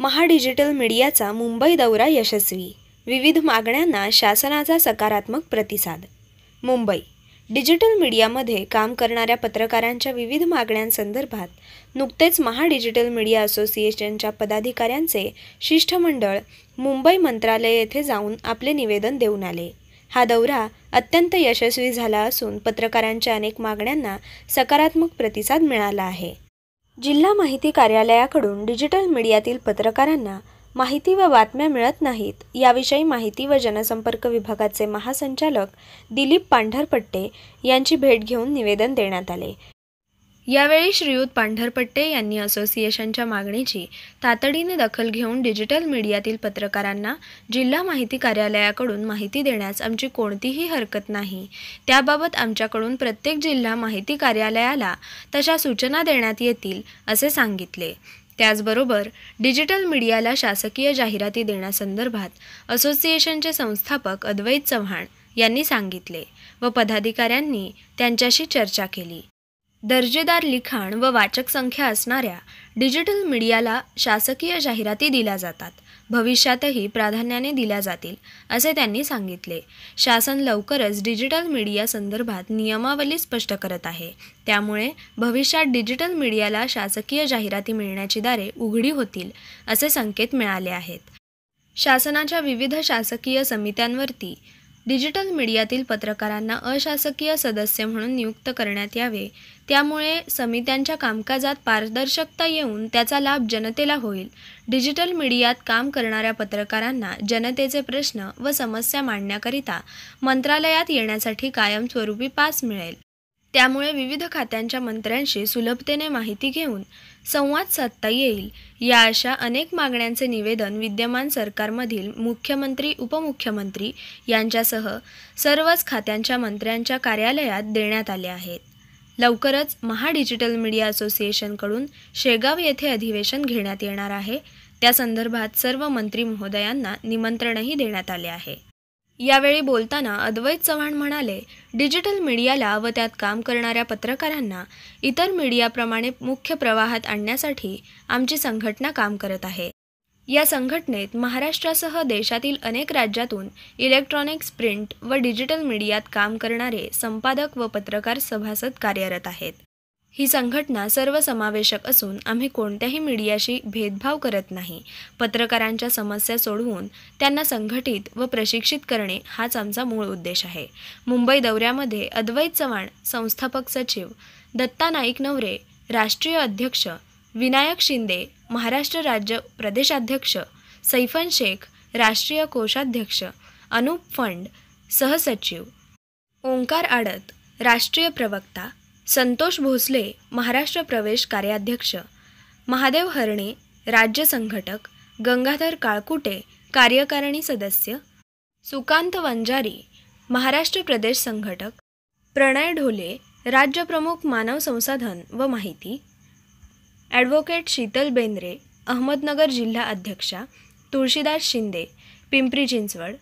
महाडिजिटल मीडियाचा मुंबई दौरा यशस्वी विविध मागण्यांना शासनाचा सकारात्मक प्रतिसाद मुंबई डिजिटल मीडियामध्ये काम करणाऱ्या पत्रकारांच्या विविध मागण्यांसंदर्भात नुकतेच महाडिजिटल मीडिया असोसिएशनच्या पदाधिकाऱ्यांचे शिष्टमंडळ मुंबई मंत्रालय येथे जाऊन आपले निवेदन देऊन आले हा दौरा अत्यंत यशस्वी झाला असून पत्रकारांच्या अनेक मागण्यांना सकारात्मक प्रतिसाद मिळाला आहे जिल्हा माहिती कार्यालयाकडून डिजिटल मीडियातील पत्रकारांना माहिती व बातम्या मिळत नाहीत याविषयी माहिती व जनसंपर्क विभागाचे महासंचालक दिलीप पांढरपट्टे यांची भेट घेऊन निवेदन देण्यात आले यावेळी श्रीयुत पांढरपट्टे यांनी असोसिएशनच्या मागणीची तातडीने दखल घेऊन डिजिटल मीडियातील पत्रकारांना जिल्हा माहिती कार्यालयाकडून माहिती देण्यास आमची कोणतीही हरकत नाही त्याबाबत आमच्याकडून प्रत्येक जिल्हा माहिती कार्यालयाला तशा सूचना देण्यात येतील असे सांगितले त्याचबरोबर डिजिटल मीडियाला शासकीय जाहिराती देण्यासंदर्भात असोसिएशनचे संस्थापक अद्वैत चव्हाण यांनी सांगितले व पदाधिकाऱ्यांनी त्यांच्याशी चर्चा केली दर्जेदार लिखाण व वाचक संख्या असणाऱ्या डिजिटल मीडियाला शासकीय जाहिराती दिल्या जातात भविष्यातही प्राधान्याने दिल्या जातील असे त्यांनी सांगितले शासन लवकरच डिजिटल मीडिया संदर्भात नियमावली स्पष्ट करत आहे त्यामुळे भविष्यात डिजिटल मीडियाला शासकीय जाहिराती मिळण्याची दारे उघडी होतील असे संकेत मिळाले आहेत शासनाच्या विविध शासकीय समित्यांवरती डिजिटल मीडियातील पत्रकारांना अशासकीय सदस्य म्हणून नियुक्त करण्यात यावे त्यामुळे समित्यांच्या कामकाजात पारदर्शकता येऊन त्याचा लाभ जनतेला होईल डिजिटल मीडियात काम करणाऱ्या पत्रकारांना जनतेचे प्रश्न व समस्या मांडण्याकरिता मंत्रालयात येण्यासाठी कायमस्वरूपी पास मिळेल त्यामुळे विविध खात्यांच्या मंत्र्यांशी सुलभतेने माहिती घेऊन संवाद साधता येईल या अशा अनेक मागण्यांचे निवेदन विद्यमान सरकारमधील मुख्यमंत्री उपमुख्यमंत्री यांच्यासह सर्वच खात्यांच्या मंत्र्यांच्या कार्यालयात देण्यात आले आहेत लवकरच महा डिजिटल मीडिया असोसिएशनकडून शेगाव येथे अधिवेशन घेण्यात येणार आहे त्या संदर्भात सर्व मंत्री महोदयांना निमंत्रणही देण्यात आले आहे यावेळी बोलताना अद्वैत चव्हाण म्हणाले डिजिटल मीडियाला व त्यात काम करणाऱ्या पत्रकारांना इतर मीडियाप्रमाणे मुख्य प्रवाहात आणण्यासाठी आमची संघटना काम करत आहे या संघटनेत महाराष्ट्रासह देशातील अनेक राज्यातून इलेक्ट्रॉनिक्स प्रिंट व डिजिटल मीडियात काम करणारे संपादक व पत्रकार सभासद कार्यरत आहेत ही संघटना सर्वसमावेशक असून आम्ही कोणत्याही मीडियाशी भेदभाव करत नाही पत्रकारांच्या समस्या सोडवून त्यांना संघटित व प्रशिक्षित करणे हाच आमचा मूळ उद्देश आहे मुंबई दौऱ्यामध्ये अद्वैत चव्हाण संस्थापक सचिव दत्ता नाईक नवरे राष्ट्रीय अध्यक्ष विनायक शिंदे महाराष्ट्र राज्य प्रदेशाध्यक्ष सैफन शेख राष्ट्रीय कोषाध्यक्ष अनूप फंड सहसचिव ओंकार आडत राष्ट्रीय प्रवक्ता संतोष भोसले महाराष्ट्र प्रवेश कार्याध्यक्ष महादेव हरणे राज्य संघटक गंगाधर काळकुटे कार्यकारिणी सदस्य सुकांत वंजारी महाराष्ट्र प्रदेश संघटक प्रणय ढोले राज्यप्रमुख मानव संसाधन व माहिती ॲडव्होकेट शीतल बेंद्रे अहमदनगर जिल्हा अध्यक्षा तुळशीदास शिंदे पिंपरी चिंचवड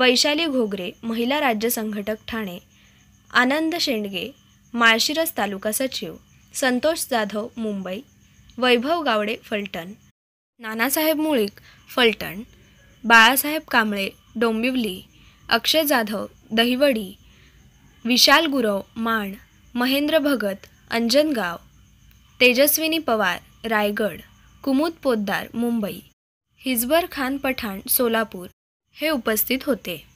वैशाली घोगरे महिला राज्य संघटक ठाणे आनंद शेंडगे माळशिरस तालुका सचिव संतोष जाधव मुंबई वैभव गावडे फलटण नानासाहेब मुळीक फलटण बाळासाहेब कांबळे डोंबिवली अक्षय जाधव दहिवडी विशाल गुरव माण महेंद्र भगत अंजनगाव तेजस्विनी पवार रायगड कुमुद पोद्दार मुंबई हिजबर खान पठाण सोलापूर हे उपस्थित होते